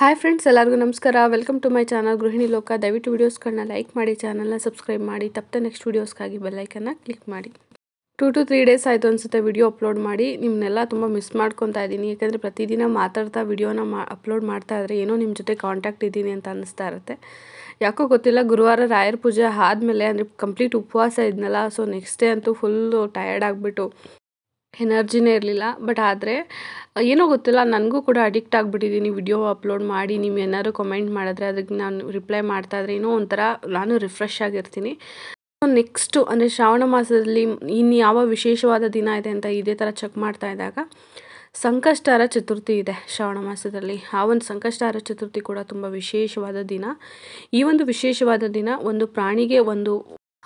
hi friends ಎಲ್ಲರಿಗೂ ನಮಸ್ಕಾರ welcome to my channel ಗೃಹಿಣಿ ಲೋಕ ದಯವಿಟ್ಟು ವೀಡಿಯೋಸ್ಗಳನ್ನ ಲೈಕ್ ಮಾಡಿ ಚಾನಲ್ನ ಸಬ್ಸ್ಕ್ರೈಬ್ ಮಾಡಿ ತಪ್ಪದೆ ನೆಕ್ಸ್ಟ್ ವೀಡಿಯೋಸ್ಗಾಗಿ ಬೆಲ್ಲೈಕನ್ನ ಕ್ಲಿಕ್ ಮಾಡಿ ಟೂ ಟು ತ್ರೀ ಡೇಸ್ ಆಯಿತು ಅನಿಸುತ್ತೆ ವಿಡಿಯೋ ಅಪ್ಲೋಡ್ ಮಾಡಿ ನಿಮ್ಮನ್ನೆಲ್ಲ ತುಂಬ ಮಿಸ್ ಮಾಡ್ಕೊತಾ ಇದ್ದೀನಿ ಯಾಕಂದರೆ ಪ್ರತಿದಿನ ಮಾತಾಡ್ತಾ ವಿಡಿಯೋನ ಮಾ ಅಪ್ಲೋಡ್ ಮಾಡ್ತಾ ಇದ್ದರೆ ಏನೋ ನಿಮ್ಮ ಜೊತೆ ಕಾಂಟ್ಯಾಕ್ಟ್ ಇದ್ದೀನಿ ಅಂತ ಅನ್ನಿಸ್ತಾ ಇರುತ್ತೆ ಯಾಕೋ ಗೊತ್ತಿಲ್ಲ ಗುರುವಾರ ರಾಯರ ಪೂಜೆ ಆದಮೇಲೆ ಅಂದರೆ ಕಂಪ್ಲೀಟ್ ಉಪವಾಸ ಇದ್ನಲ್ಲ ಸೊ ನೆಕ್ಸ್ಟ್ ಡೇ ಅಂತೂ ಫುಲ್ಲು ಟಯರ್ಡ್ ಆಗಿಬಿಟ್ಟು ಎನರ್ಜಿನೇ ಇರಲಿಲ್ಲ ಬಟ್ ಆದರೆ ಏನೋ ಗೊತ್ತಿಲ್ಲ ನನಗೂ ಕೂಡ ಅಡಿಕ್ಟ್ ಆಗಿಬಿಟ್ಟಿದ್ದೀನಿ ವಿಡಿಯೋ ಅಪ್ಲೋಡ್ ಮಾಡಿ ನೀವು ಏನಾದರೂ ಕಮೆಂಟ್ ಮಾಡಿದ್ರೆ ಅದಕ್ಕೆ ನಾನು ರಿಪ್ಲೈ ಮಾಡ್ತಾಯಿದ್ರೆ ಏನೋ ಒಂಥರ ನಾನು ರಿಫ್ರೆಶ್ ಆಗಿರ್ತೀನಿ ನೆಕ್ಸ್ಟು ಅಂದರೆ ಶ್ರಾವಣ ಮಾಸದಲ್ಲಿ ಇನ್ನು ಯಾವ ವಿಶೇಷವಾದ ದಿನ ಇದೆ ಅಂತ ಇದೇ ಥರ ಚೆಕ್ ಮಾಡ್ತಾ ಇದ್ದಾಗ ಸಂಕಷ್ಟಾರ ಚತುರ್ಥಿ ಇದೆ ಶ್ರಾವಣ ಮಾಸದಲ್ಲಿ ಆ ಒಂದು ಸಂಕಷ್ಟಾರ ಚತುರ್ಥಿ ಕೂಡ ತುಂಬ ವಿಶೇಷವಾದ ದಿನ ಈ ಒಂದು ವಿಶೇಷವಾದ ದಿನ ಒಂದು ಪ್ರಾಣಿಗೆ ಒಂದು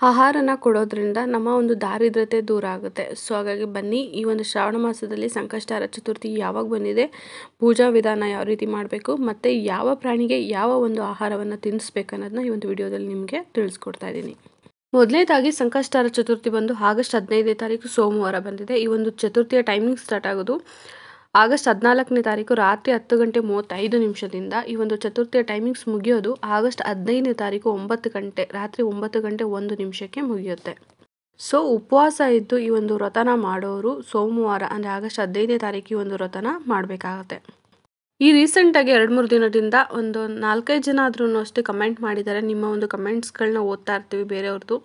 ಆಹಾರನ ಕೊಡೋದ್ರಿಂದ ನಮ್ಮ ಒಂದು ದಾರಿದ್ರತೆ ದೂರ ಆಗುತ್ತೆ ಸೊ ಹಾಗಾಗಿ ಬನ್ನಿ ಈ ಒಂದು ಶ್ರಾವಣ ಮಾಸದಲ್ಲಿ ಸಂಕಷ್ಟಾರ ಚತುರ್ಥಿ ಯಾವಾಗ ಬಂದಿದೆ ಪೂಜಾ ವಿಧಾನ ಯಾವ ರೀತಿ ಮಾಡಬೇಕು ಮತ್ತು ಯಾವ ಪ್ರಾಣಿಗೆ ಯಾವ ಒಂದು ಆಹಾರವನ್ನು ತಿನ್ನಿಸ್ಬೇಕು ಅನ್ನೋದನ್ನ ಈ ಒಂದು ವಿಡಿಯೋದಲ್ಲಿ ನಿಮಗೆ ತಿಳಿಸ್ಕೊಡ್ತಾ ಇದ್ದೀನಿ ಮೊದಲನೇದಾಗಿ ಸಂಕಷ್ಟಾರ ಚತುರ್ಥಿ ಬಂದು ಆಗಸ್ಟ್ ಹದಿನೈದನೇ ತಾರೀಕು ಸೋಮವಾರ ಬಂದಿದೆ ಈ ಒಂದು ಚತುರ್ಥಿಯ ಟೈಮಿಂಗ್ ಸ್ಟಾರ್ಟ್ ಆಗೋದು ಆಗಸ್ಟ್ ಹದಿನಾಲ್ಕನೇ ತಾರೀಕು ರಾತ್ರಿ ಹತ್ತು ಗಂಟೆ ಮೂವತ್ತೈದು ನಿಮಿಷದಿಂದ ಈ ಒಂದು ಚತುರ್ಥಿಯ ಟೈಮಿಂಗ್ಸ್ ಮುಗಿಯೋದು ಆಗಸ್ಟ್ ಹದಿನೈದನೇ ತಾರೀಕು ಒಂಬತ್ತು ಗಂಟೆ ರಾತ್ರಿ ಒಂಬತ್ತು ಗಂಟೆ ಒಂದು ನಿಮಿಷಕ್ಕೆ ಮುಗಿಯುತ್ತೆ ಸೊ ಉಪವಾಸ ಇದ್ದು ಈ ಒಂದು ವ್ರತನ ಮಾಡೋರು ಸೋಮವಾರ ಅಂದರೆ ಆಗಸ್ಟ್ ಹದಿನೈದನೇ ತಾರೀಕು ಈ ಒಂದು ವ್ರತನ ಮಾಡಬೇಕಾಗತ್ತೆ ಈ ರೀಸೆಂಟಾಗಿ ಎರಡು ಮೂರು ದಿನದಿಂದ ಒಂದು ನಾಲ್ಕೈದು ಜನ ಆದ್ರೂ ಅಷ್ಟೇ ಕಮೆಂಟ್ ಮಾಡಿದ್ದಾರೆ ನಿಮ್ಮ ಒಂದು ಕಮೆಂಟ್ಸ್ಗಳನ್ನ ಓದ್ತಾ ಇರ್ತೀವಿ ಬೇರೆಯವ್ರದ್ದು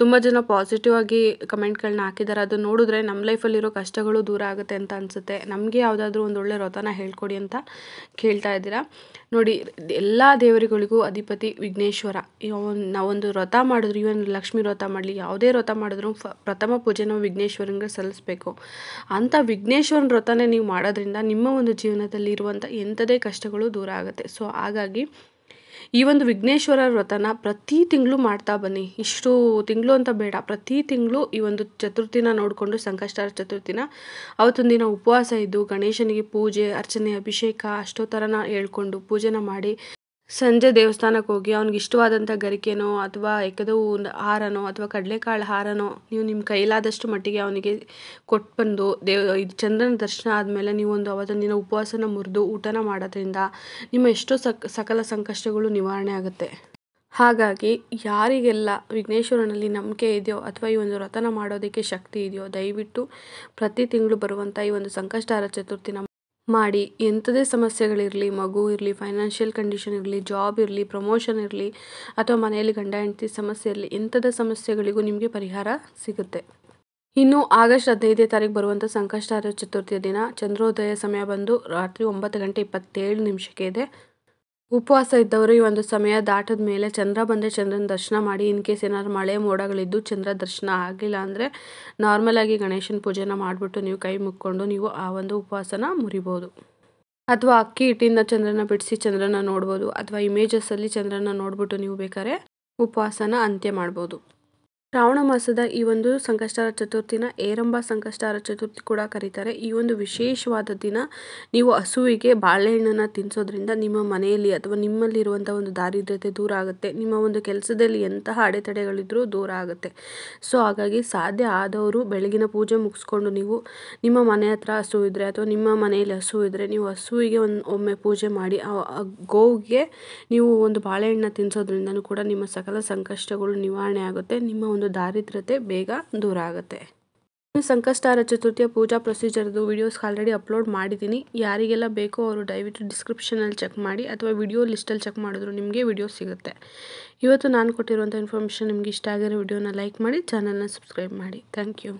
ತುಂಬ ಜನ ಪಾಸಿಟಿವ್ ಆಗಿ ಕಮೆಂಟ್ಗಳನ್ನ ಹಾಕಿದ್ದಾರೆ ಅದು ನೋಡಿದ್ರೆ ನಮ್ಮ ಲೈಫಲ್ಲಿರೋ ಕಷ್ಟಗಳು ದೂರ ಆಗುತ್ತೆ ಅಂತ ಅನಿಸುತ್ತೆ ನಮಗೆ ಯಾವುದಾದ್ರೂ ಒಂದು ಒಳ್ಳೆ ವ್ರತನ ಹೇಳ್ಕೊಡಿ ಅಂತ ಕೇಳ್ತಾ ಇದ್ದೀರಾ ನೋಡಿ ಎಲ್ಲ ದೇವರುಗಳಿಗೂ ಅಧಿಪತಿ ವಿಘ್ನೇಶ್ವರ ನಾವೊಂದು ವ್ರತ ಮಾಡಿದ್ರು ಇವನ್ ಲಕ್ಷ್ಮೀ ವ್ರತ ಮಾಡಲಿ ಯಾವುದೇ ವ್ರತ ಮಾಡಿದ್ರು ಫ ಪ್ರಥಮ ಪೂಜೆ ನಾವು ವಿಘ್ನೇಶ್ವರನಿಗೆ ಸಲ್ಲಿಸ್ಬೇಕು ಅಂಥ ವಿಘ್ನೇಶ್ವರನ ವ್ರತನೇ ನೀವು ಮಾಡೋದ್ರಿಂದ ನಿಮ್ಮ ಒಂದು ಜೀವನದಲ್ಲಿ ಇರುವಂಥ ಎಂಥದೇ ಕಷ್ಟಗಳು ದೂರ ಆಗುತ್ತೆ ಸೊ ಹಾಗಾಗಿ ಈ ಒಂದು ವಿಘ್ನೇಶ್ವರ ವ್ರತನ ಪ್ರತಿ ತಿಂಗಳು ಮಾಡ್ತಾ ಬನ್ನಿ ಇಷ್ಟು ತಿಂಗಳು ಅಂತ ಬೇಡ ಪ್ರತಿ ತಿಂಗಳು ಈ ಒಂದು ಚತುರ್ಥಿನ ನೋಡಿಕೊಂಡು ಸಂಕಷ್ಟರ ಚತುರ್ಥಿನ ಅವತ್ತೊಂದು ದಿನ ಉಪವಾಸ ಇದ್ದು ಗಣೇಶನಿಗೆ ಪೂಜೆ ಅರ್ಚನೆ ಅಭಿಷೇಕ ಅಷ್ಟೋತ್ತರನ ಹೇಳ್ಕೊಂಡು ಪೂಜೆನ ಮಾಡಿ ಸಂಜೆ ದೇವಸ್ಥಾನಕ್ಕೆ ಹೋಗಿ ಅವ್ನಿಗೆ ಇಷ್ಟವಾದಂಥ ಗರಿಕೆನೋ ಅಥವಾ ಏಕದೋ ಒಂದು ಹಾರನೋ ಅಥವಾ ಕಡಲೆಕಾಳು ಹಾರನೋ ನೀವು ನಿಮ್ಮ ಕೈಲಾದಷ್ಟು ಮಟ್ಟಿಗೆ ಅವನಿಗೆ ಕೊಟ್ಟು ಬಂದು ದೇವ ಇದು ಚಂದ್ರನ ದರ್ಶನ ಆದಮೇಲೆ ನೀವೊಂದು ಆವತ್ತೊಂದು ದಿನ ಉಪವಾಸನ ಮುರಿದು ಊಟನ ಮಾಡೋದ್ರಿಂದ ನಿಮ್ಮ ಎಷ್ಟೋ ಸಕ್ ಸಕಲ ಸಂಕಷ್ಟಗಳು ನಿವಾರಣೆ ಆಗುತ್ತೆ ಹಾಗಾಗಿ ಯಾರಿಗೆಲ್ಲ ವಿಘ್ನೇಶ್ವರನಲ್ಲಿ ನಂಬಿಕೆ ಇದೆಯೋ ಅಥವಾ ಈ ಒಂದು ರಥನ ಮಾಡೋದಕ್ಕೆ ಶಕ್ತಿ ಇದೆಯೋ ದಯವಿಟ್ಟು ಪ್ರತಿ ತಿಂಗಳು ಬರುವಂಥ ಈ ಒಂದು ಸಂಕಷ್ಟಾರ ಚತುರ್ಥಿನ ಮಾಡಿ ಎಂಥದೇ ಸಮಸ್ಯೆಗಳಿರಲಿ ಮಗು ಇರಲಿ ಫೈನಾನ್ಷಿಯಲ್ ಕಂಡೀಷನ್ ಇರಲಿ ಜಾಬ್ ಇರಲಿ ಪ್ರಮೋಷನ್ ಇರಲಿ ಅಥವಾ ಮನೆಯಲ್ಲಿ ಗಂಡ ಹೆಂಡತಿ ಸಮಸ್ಯೆ ಇರಲಿ ಇಂಥದ ಸಮಸ್ಯೆಗಳಿಗೂ ನಿಮಗೆ ಪರಿಹಾರ ಸಿಗುತ್ತೆ ಇನ್ನು ಆಗಸ್ಟ್ ಹದಿನೈದನೇ ತಾರೀಕು ಬರುವಂಥ ಸಂಕಷ್ಟಾರ ಚತುರ್ಥಿಯ ದಿನ ಚಂದ್ರೋದಯ ಸಮಯ ಬಂದು ರಾತ್ರಿ ಒಂಬತ್ತು ಗಂಟೆ ಇಪ್ಪತ್ತೇಳು ನಿಮಿಷಕ್ಕೆ ಇದೆ ಉಪವಾಸ ಇದ್ದವರು ಈ ಒಂದು ಸಮಯ ದಾಟದ ಮೇಲೆ ಚಂದ್ರ ಬಂದರೆ ಚಂದ್ರನ ದರ್ಶನ ಮಾಡಿ ಇನ್ ಕೇಸ್ ಏನಾದ್ರು ಮಳೆ ಮೋಡಗಳಿದ್ದು ಚಂದ್ರ ದರ್ಶನ ಆಗಿಲ್ಲ ಅಂದರೆ ನಾರ್ಮಲಾಗಿ ಗಣೇಶನ ಪೂಜೆನ ಮಾಡಿಬಿಟ್ಟು ನೀವು ಕೈ ಮುಕ್ಕೊಂಡು ನೀವು ಆ ಒಂದು ಉಪವಾಸನ ಮುರಿಬೋದು ಅಥವಾ ಅಕ್ಕಿ ಹಿಟ್ಟಿಂದ ಚಂದ್ರನ ಬಿಡಿಸಿ ಚಂದ್ರನ ನೋಡ್ಬೋದು ಅಥವಾ ಇಮೇಜಸ್ಸಲ್ಲಿ ಚಂದ್ರನ ನೋಡ್ಬಿಟ್ಟು ನೀವು ಬೇಕಾದ್ರೆ ಉಪವಾಸನ ಅಂತ್ಯ ಮಾಡ್ಬೋದು ಶ್ರಾವಣ ಮಾಸದ ಈ ಒಂದು ಸಂಕಷ್ಟಾರ ಚತುರ್ಥಿನ ಏರಂಬ ಸಂಕಷ್ಟಾರ ಚತುರ್ಥಿ ಕೂಡ ಕರೀತಾರೆ ಈ ಒಂದು ವಿಶೇಷವಾದ ದಿನ ನೀವು ಹಸುವಿಗೆ ಬಾಳೆಹಣ್ಣನ್ನು ತಿನ್ನಿಸೋದ್ರಿಂದ ನಿಮ್ಮ ಮನೆಯಲ್ಲಿ ಅಥವಾ ನಿಮ್ಮಲ್ಲಿರುವಂಥ ಒಂದು ದಾರಿದ್ರ್ಯತೆ ದೂರ ಆಗುತ್ತೆ ನಿಮ್ಮ ಒಂದು ಕೆಲಸದಲ್ಲಿ ಎಂತಹ ಅಡೆತಡೆಗಳಿದ್ರೂ ದೂರ ಆಗುತ್ತೆ ಸೊ ಹಾಗಾಗಿ ಸಾಧ್ಯ ಆದವರು ಬೆಳಗಿನ ಪೂಜೆ ಮುಗಿಸ್ಕೊಂಡು ನೀವು ನಿಮ್ಮ ಮನೆ ಹತ್ರ ಹಸು ಇದ್ದರೆ ಅಥವಾ ನಿಮ್ಮ ಮನೆಯಲ್ಲಿ ಹಸು ಇದ್ದರೆ ನೀವು ಹಸುವಿಗೆ ಒಂದು ಒಮ್ಮೆ ಪೂಜೆ ಮಾಡಿ ಗೋವಿಗೆ ನೀವು ಒಂದು ಬಾಳೆಹಣ್ಣು ತಿನ್ಸೋದ್ರಿಂದಲೂ ಕೂಡ ನಿಮ್ಮ ಸಕಲ ಸಂಕಷ್ಟಗಳು ನಿವಾರಣೆ ಆಗುತ್ತೆ ನಿಮ್ಮ ಒಂದು ಒಂದು ದಾರಿದ್ರತೆ ಬೇಗ ದೂರ ಆಗುತ್ತೆ ಸಂಕಷ್ಟಾರ ಚತುರ್ಥಿಯ ಪೂಜಾ ಪ್ರೊಸೀಜರ್ದು ವಿಡಿಯೋಸ್ ಆಲ್ರೆಡಿ ಅಪ್ಲೋಡ್ ಮಾಡಿದ್ದೀನಿ ಯಾರಿಗೆಲ್ಲ ಬೇಕೋ ಅವರು ದಯವಿಟ್ಟು ಡಿಸ್ಕ್ರಿಪ್ಷನಲ್ಲಿ ಚೆಕ್ ಮಾಡಿ ಅಥವಾ ವಿಡಿಯೋ ಲಿಸ್ಟಲ್ಲಿ ಚೆಕ್ ಮಾಡಿದ್ರು ನಿಮಗೆ ವಿಡಿಯೋ ಸಿಗುತ್ತೆ ಇವತ್ತು ನಾನು ಕೊಟ್ಟಿರುವಂಥ ಇನ್ಫಾರ್ಮೇಷನ್ ನಿಮಗೆ ಇಷ್ಟ ಆಗಿರೋ ವಿಡಿಯೋನ ಲೈಕ್ ಮಾಡಿ ಚಾನಲ್ನ ಸಬ್ಸ್ಕ್ರೈಬ್ ಮಾಡಿ ಥ್ಯಾಂಕ್ ಯು